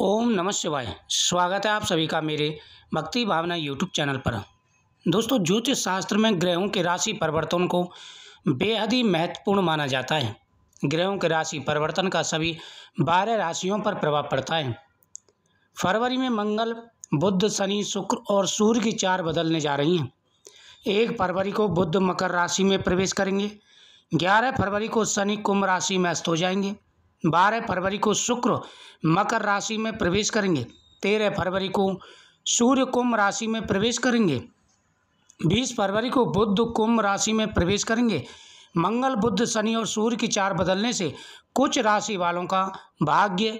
ओम नमः शिवाय स्वागत है आप सभी का मेरे भक्ति भावना यूट्यूब चैनल पर दोस्तों ज्योतिष शास्त्र में ग्रहों के राशि परिवर्तन को बेहद ही महत्वपूर्ण माना जाता है ग्रहों के राशि परिवर्तन का सभी बारह राशियों पर प्रभाव पड़ता है फरवरी में मंगल बुध शनि शुक्र और सूर्य की चार बदलने जा रही हैं एक फरवरी को बुध मकर राशि में प्रवेश करेंगे ग्यारह फरवरी को शनि कुंभ राशि में अस्त हो जाएंगे बारह फरवरी को शुक्र मकर राशि में प्रवेश करेंगे तेरह फरवरी को सूर्य कुंभ राशि में प्रवेश करेंगे बीस फरवरी को बुद्ध कुंभ राशि में प्रवेश करेंगे मंगल बुद्ध शनि और सूर्य की चार बदलने से कुछ राशि वालों का भाग्य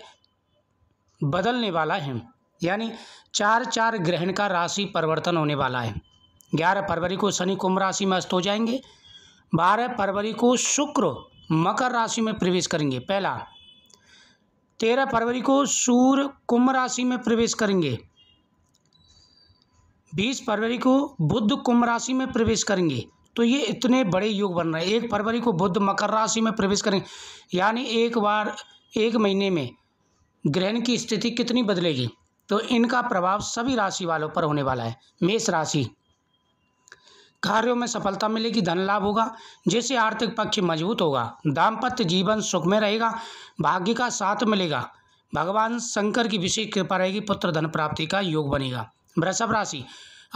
बदलने वाला है यानी चार चार ग्रहण का राशि परिवर्तन होने वाला है ग्यारह फरवरी को शनि कुंभ राशि में अस्त हो जाएंगे बारह फरवरी को शुक्र मकर राशि में प्रवेश करेंगे पहला तेरह फरवरी को सूर्य कुंभ राशि में प्रवेश करेंगे बीस फरवरी को बुद्ध कुंभ राशि में प्रवेश करेंगे तो ये इतने बड़े योग बन रहे हैं एक फरवरी को बुद्ध मकर राशि में प्रवेश करेंगे यानी एक बार एक महीने में ग्रहण की स्थिति कितनी बदलेगी तो इनका प्रभाव सभी राशि वालों पर होने वाला है मेष राशि कार्यों में सफलता मिलेगी धन लाभ होगा जैसे आर्थिक पक्ष मजबूत होगा दाम्पत्य जीवन सुख में रहेगा भाग्य का साथ मिलेगा भगवान शंकर की विशेष कृपा रहेगी पुत्र धन प्राप्ति का योग बनेगा वृषभ राशि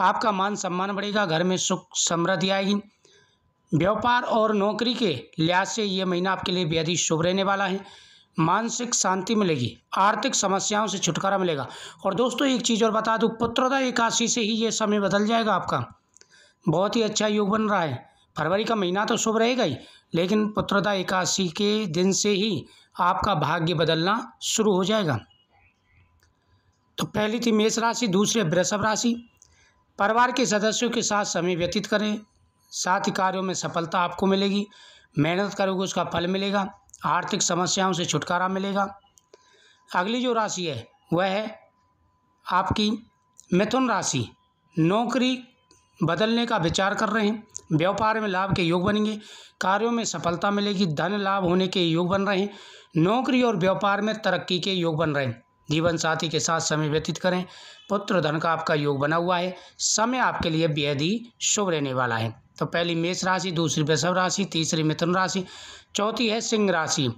आपका मान सम्मान बढ़ेगा घर में सुख समृद्धि आएगी व्यापार और नौकरी के लिहाज से ये महीना आपके लिए बेहद ही शुभ रहने वाला है मानसिक शांति मिलेगी आर्थिक समस्याओं से छुटकारा मिलेगा और दोस्तों एक चीज़ और बता दूँ पुत्रोदय एकादशी से ही ये समय बदल जाएगा आपका बहुत ही अच्छा योग बन रहा है फरवरी का महीना तो शुभ रहेगा ही लेकिन पुत्रता एकादशी के दिन से ही आपका भाग्य बदलना शुरू हो जाएगा तो पहली थी मेष राशि दूसरे वृषभ राशि परिवार के सदस्यों के साथ समय व्यतीत करें साथ ही कार्यों में सफलता आपको मिलेगी मेहनत करोगे उसका फल मिलेगा आर्थिक समस्याओं से छुटकारा मिलेगा अगली जो राशि है वह है आपकी मिथुन राशि नौकरी बदलने का विचार कर रहे हैं व्यापार में लाभ के योग बनेंगे कार्यों में सफलता मिलेगी धन लाभ होने के योग बन रहे हैं नौकरी और व्यापार में तरक्की के योग बन रहे हैं जीवन साथी के साथ समय व्यतीत करें पुत्र धन का आपका योग बना हुआ है समय आपके लिए बेहद ही शुभ रहने वाला है तो पहली मेष राशि दूसरी वृषभ राशि तीसरी मिथुन राशि चौथी है सिंह राशि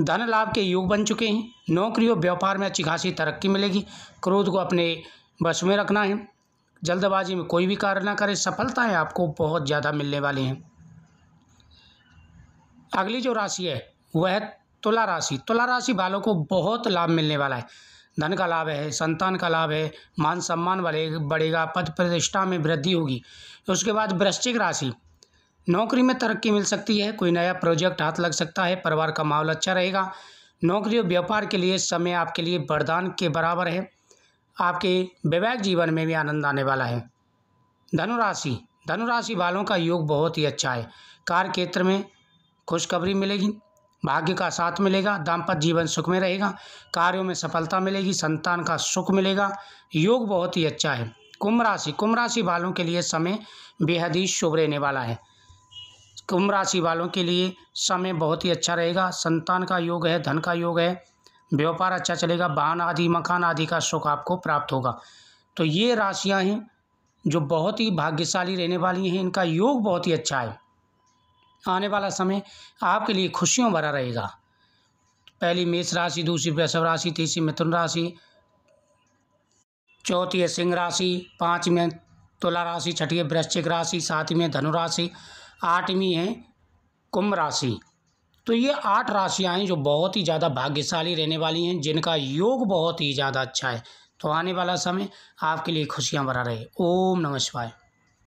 धन लाभ के योग बन चुके हैं नौकरी और व्यापार में अच्छी खासी तरक्की मिलेगी क्रोध को अपने बस में रखना है जल्दबाजी में कोई भी कार्य ना करें सफलताएं आपको बहुत ज़्यादा मिलने वाली हैं अगली जो राशि है वह है तुला राशि तुला राशि वालों को बहुत लाभ मिलने वाला है धन का लाभ है संतान का लाभ है मान सम्मान वाले बढ़ेगा पद प्रतिष्ठा में वृद्धि होगी उसके बाद वृश्चिक राशि नौकरी में तरक्की मिल सकती है कोई नया प्रोजेक्ट हाथ लग सकता है परिवार का माहौल अच्छा रहेगा नौकरी और व्यापार के लिए समय आपके लिए वरदान के बराबर है आपके वैवाहिक जीवन में भी आनंद आने वाला है धनुराशि धनुराशि वालों का योग बहुत ही अच्छा है कार्य क्षेत्र में खुशखबरी मिलेगी भाग्य का साथ मिलेगा दाम्पत्य जीवन सुख में रहेगा कार्यों में सफलता मिलेगी संतान का सुख मिलेगा योग बहुत ही अच्छा है कुंभ राशि कुंभ राशि वालों के लिए समय बेहद ही शुभ रहने वाला है कुंभ राशि वालों के लिए समय बहुत ही अच्छा रहेगा संतान का योग है धन का योग है व्यापार अच्छा चलेगा वाहन आदि मकान आदि का सुख आपको प्राप्त होगा तो ये राशियां हैं जो बहुत ही भाग्यशाली रहने वाली हैं इनका योग बहुत ही अच्छा है आने वाला समय आपके लिए खुशियों भरा रहेगा पहली मेष राशि दूसरी वृषभ राशि तीसरी मिथुन राशि चौथी है सिंह राशि पाँचवीं तुला राशि छठी है वृश्चिक राशि सातवीं है धनु राशि आठवीं है कुंभ राशि तो ये आठ राशियाँ हैं जो बहुत ही ज़्यादा भाग्यशाली रहने वाली हैं जिनका योग बहुत ही ज़्यादा अच्छा है तो आने वाला समय आपके लिए खुशियाँ भरा रहे ओम नमः शिवाय